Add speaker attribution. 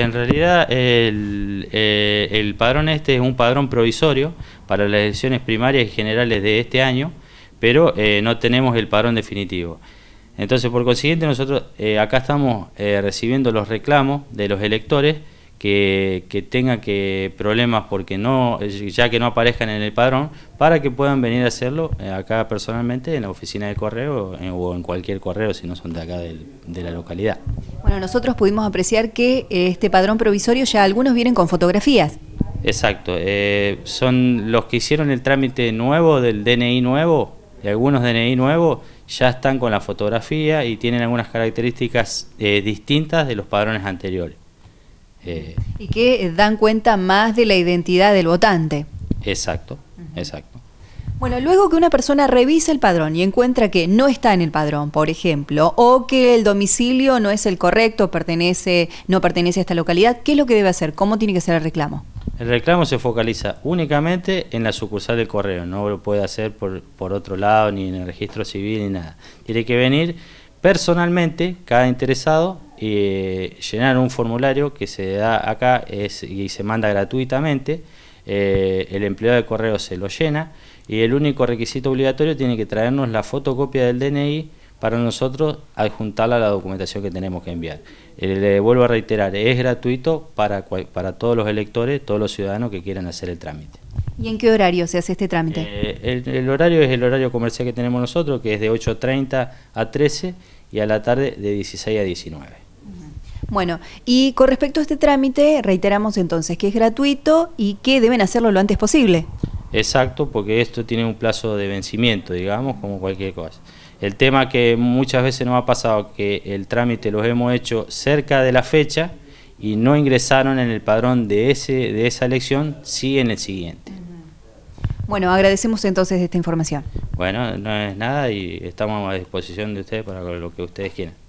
Speaker 1: En realidad eh, el, padrón este es un padrón provisorio para las elecciones primarias y generales de este año, pero eh, no tenemos el padrón definitivo. Entonces, por consiguiente, nosotros eh, acá estamos recibiendo los reclamos de los electores que, que, tengan que problemas porque no, ya que no aparezcan en el padrón, para que puedan venir a hacerlo acá personalmente en la oficina de correo o en cualquier correo si no son de acá de la localidad.
Speaker 2: Bueno, nosotros pudimos apreciar que eh, este padrón provisorio ya algunos vienen con fotografías.
Speaker 1: Exacto, eh, son los que hicieron el trámite nuevo del DNI nuevo, y algunos DNI nuevos, ya están con la fotografía y tienen algunas características eh, distintas de los padrones anteriores.
Speaker 2: y que dan cuenta más de la identidad del votante.
Speaker 1: Exacto, exacto.
Speaker 2: Bueno, luego que una persona revisa el padrón y encuentra que no está en el padrón, por ejemplo, o que el domicilio no es el correcto, pertenece, no pertenece a esta localidad, ¿qué es lo que debe hacer? ¿Cómo tiene que ser el reclamo?
Speaker 1: El reclamo se focaliza únicamente en la sucursal del correo, no lo puede hacer por, por otro lado, ni en el registro civil, ni nada. Tiene que venir personalmente, cada interesado, y eh, llenar un formulario que se da acá y se manda gratuitamente. Eh, el empleado de correo se lo llena y el único requisito obligatorio tiene que traernos la fotocopia del DNI para nosotros adjuntarla a la documentación que tenemos que enviar. Eh, le vuelvo a reiterar, es gratuito para, para todos los electores, todos los ciudadanos que quieran hacer el trámite.
Speaker 2: ¿Y en qué horario se hace este trámite? Eh,
Speaker 1: el, el, horario es el horario comercial que tenemos nosotros, que es de 8.30 a 13 y a la tarde de 16 a 19.
Speaker 2: Bueno, y con respecto a este trámite, reiteramos entonces que es gratuito y que deben hacerlo lo antes posible.
Speaker 1: Exacto, porque esto tiene un plazo de vencimiento, digamos, como cualquier cosa. El tema que muchas veces nos ha pasado, que el trámite lo hemos hecho cerca de la fecha y no ingresaron en el padrón de, ese, de esa elección, sí en el siguiente.
Speaker 2: Bueno, agradecemos entonces esta información.
Speaker 1: Bueno, no es nada y estamos a disposición de ustedes para lo que ustedes quieran.